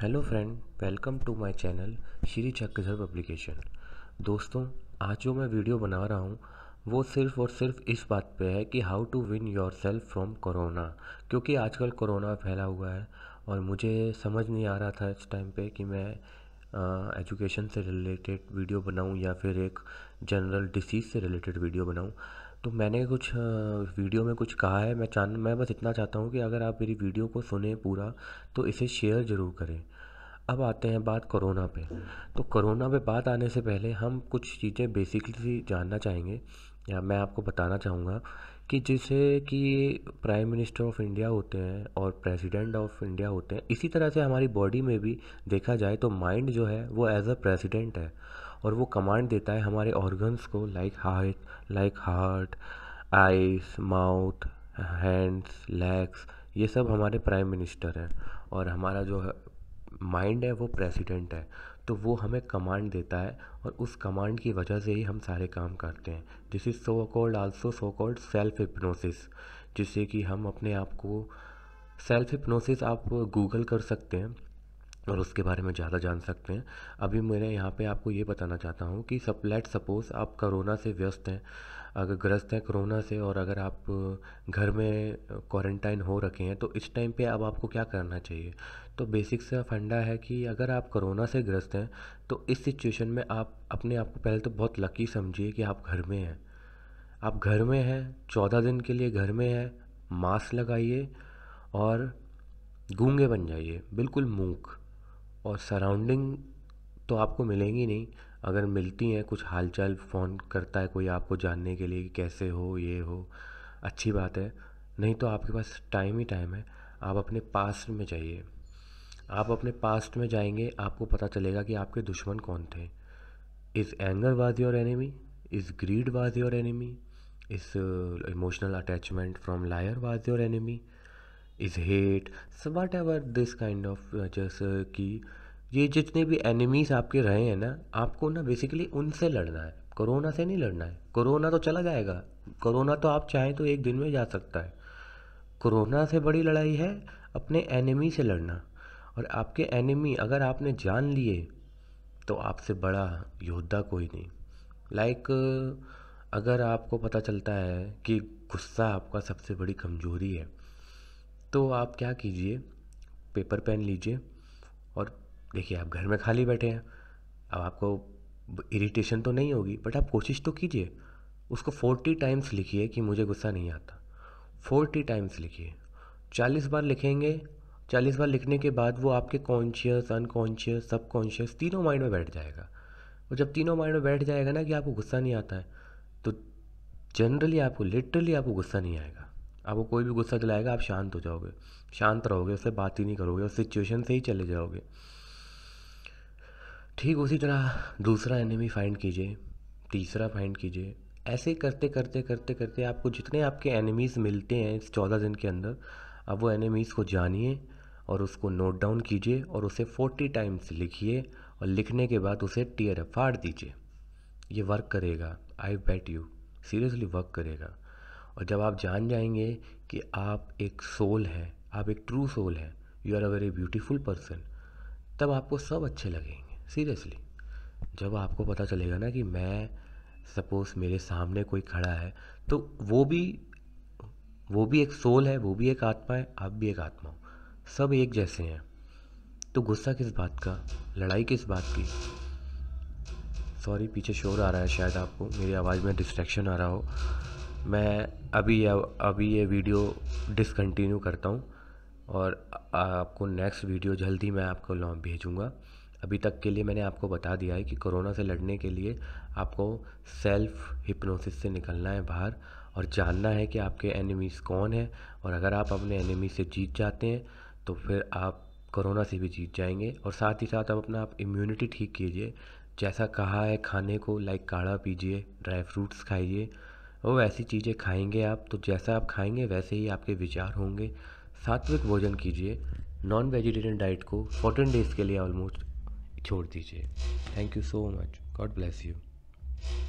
hello friend welcome to my channel Shri Chakradhar publication दोस्तों आज जो मैं वीडियो बना रहा हूँ वो सिर्फ़ और सिर्फ इस बात पे है कि how to win yourself from corona क्योंकि आजकल कोरोना फैला हुआ है और मुझे समझ नहीं आ रहा था इस टाइम पे कि मैं एजुकेशन से रिलेटेड वीडियो बनाऊँ या फिर एक जनरल डिसीज़ से रिलेटेड वीडियो बनाऊँ तो मैंने कुछ वीडियो में कुछ कहा है मैं चाह मैं बस इतना चाहता हूँ कि अगर आप मेरी वीडियो को सुने पूरा तो इसे शेयर ज़रूर करें अब आते हैं बात कोरोना पे तो कोरोना पे बात आने से पहले हम कुछ चीज़ें बेसिकली जानना चाहेंगे या मैं आपको बताना चाहूँगा कि जिसे कि प्राइम मिनिस्टर ऑफ इंडिया होते हैं और प्रेसिडेंट ऑफ इंडिया होते हैं इसी तरह से हमारी बॉडी में भी देखा जाए तो माइंड जो है वो एज अ प्रेसिडेंट है और वो कमांड देता है हमारे ऑर्गन्स को like heart like heart eyes mouth hands legs ये सब हमारे प्राइम मिनिस्टर हैं और हमारा जो माइंड है वो प्रेसिडेंट है तो वो हमें कमांड देता है और उस कमांड की वजह से ही हम सारे काम करते हैं this is so called also so called self hypnosis जिससे कि हम अपने आप को सेल्फ हिप्नोसिस आप गूगल कर सकते हैं और उसके बारे में ज़्यादा जान सकते हैं अभी मैंने यहाँ पे आपको ये बताना चाहता हूँ कि सब लेट सपोज़ आप कोरोना से व्यस्त हैं अगर ग्रस्त हैं कोरोना से और अगर आप घर में क्वारंटाइन हो रखे हैं तो इस टाइम पे अब आपको क्या करना चाहिए तो बेसिक से फंडा है कि अगर आप कोरोना से ग्रस्त हैं तो इस सिचुएशन में आप अपने आप को पहले तो बहुत लकी समझिए कि आप घर में हैं आप घर में हैं चौदह दिन के लिए घर में हैं मास्क लगाइए और गूंगे बन जाइए बिल्कुल मूक और सराउंडिंग तो आपको मिलेंगी नहीं अगर मिलती हैं कुछ हालचाल फ़ोन करता है कोई आपको जानने के लिए कि कैसे हो ये हो अच्छी बात है नहीं तो आपके पास टाइम ही टाइम है आप अपने पास्ट में जाइए आप अपने पास्ट में जाएंगे आपको पता चलेगा कि आपके दुश्मन कौन थे is anger was your enemy is greed was your enemy is emotional attachment from liar was your enemy is hate whatever this kind of जैसे कि ये जितने भी एनिमीज़ आपके रहे हैं ना आपको ना बेसिकली उनसे लड़ना है कोरोना से नहीं लड़ना है कोरोना तो चला जाएगा कोरोना तो आप चाहें तो एक दिन में जा सकता है कोरोना से बड़ी लड़ाई है अपने एनिमी से लड़ना और आपके एनिमी अगर आपने जान लिए तो आपसे बड़ा योद्धा कोई नहीं लाइक अगर आपको पता चलता है कि गुस्सा आपका सबसे बड़ी कमजोरी है तो आप क्या कीजिए पेपर पेन लीजिए और देखिए आप घर में खाली बैठे हैं अब आपको इरिटेशन तो नहीं होगी बट आप कोशिश तो कीजिए उसको फोर्टी टाइम्स लिखिए कि मुझे गुस्सा नहीं आता फोर्टी टाइम्स लिखिए चालीस बार लिखेंगे चालीस बार लिखने के बाद वो आपके कॉन्शियस अनकॉन्शियस सब कॉन्शियस तीनों माइंड में बैठ जाएगा और जब तीनों माइंड में बैठ जाएगा ना कि आपको गुस्सा नहीं आता है तो जनरली आपको लिटरली आपको गुस्सा नहीं आएगा आपको कोई भी गुस्सा दिलाएगा आप शांत हो जाओगे शांत रहोगे उससे बात ही नहीं करोगे उस सिचुएशन से ही चले जाओगे ठीक उसी तरह दूसरा एनिमी फाइंड कीजिए तीसरा फाइंड कीजिए ऐसे करते करते करते करते आपको जितने आपके एनिमीज़ मिलते हैं इस चौदह दिन के अंदर आप वो एनिमीज़ को जानिए और उसको नोट डाउन कीजिए और उसे फोर्टी टाइम्स लिखिए और लिखने के बाद उसे टीयर फाड़ दीजिए ये वर्क करेगा I bet you seriously work करेगा और जब आप जान जाएंगे कि आप एक सोल हैं आप एक ट्रू सोल हैं you are a very beautiful person तब आपको सब अच्छे लगेंगे सीरियसली जब आपको पता चलेगा ना कि मैं सपोज़ मेरे सामने कोई खड़ा है तो वो भी वो भी एक सोल है वो भी एक आत्मा है आप भी एक आत्मा हो सब एक जैसे हैं तो गुस्सा किस बात का लड़ाई किस बात की सॉरी पीछे शोर आ रहा है शायद आपको मेरी आवाज़ में डिस्ट्रैक्शन आ रहा हो मैं अभी ये अभी ये वीडियो डिसकंटिन्यू करता हूँ और आपको नेक्स्ट वीडियो जल्दी मैं आपको भेजूँगा अभी तक के लिए मैंने आपको बता दिया है कि कोरोना से लड़ने के लिए आपको सेल्फ हिप्नोसिस से निकलना है बाहर और जानना है कि आपके एनिमीज़ कौन है और अगर आप अपने एनिमी से जीत जाते हैं तो फिर आप कोरोना से भी जीत जाएंगे और साथ ही साथ आप अपना आप इम्यूनिटी ठीक कीजिए जैसा कहा है खाने को लाइक काढ़ा पीजिए ड्राई फ्रूट्स खाइए वो ऐसी चीज़ें खाएंगे आप तो जैसा आप खाएंगे वैसे ही आपके विचार होंगे सात्विक भोजन कीजिए नॉन वेजिटेरियन डाइट को फोर्टीन डेज़ के लिए ऑलमोस्ट छोड़ दीजिए thank you so much God bless you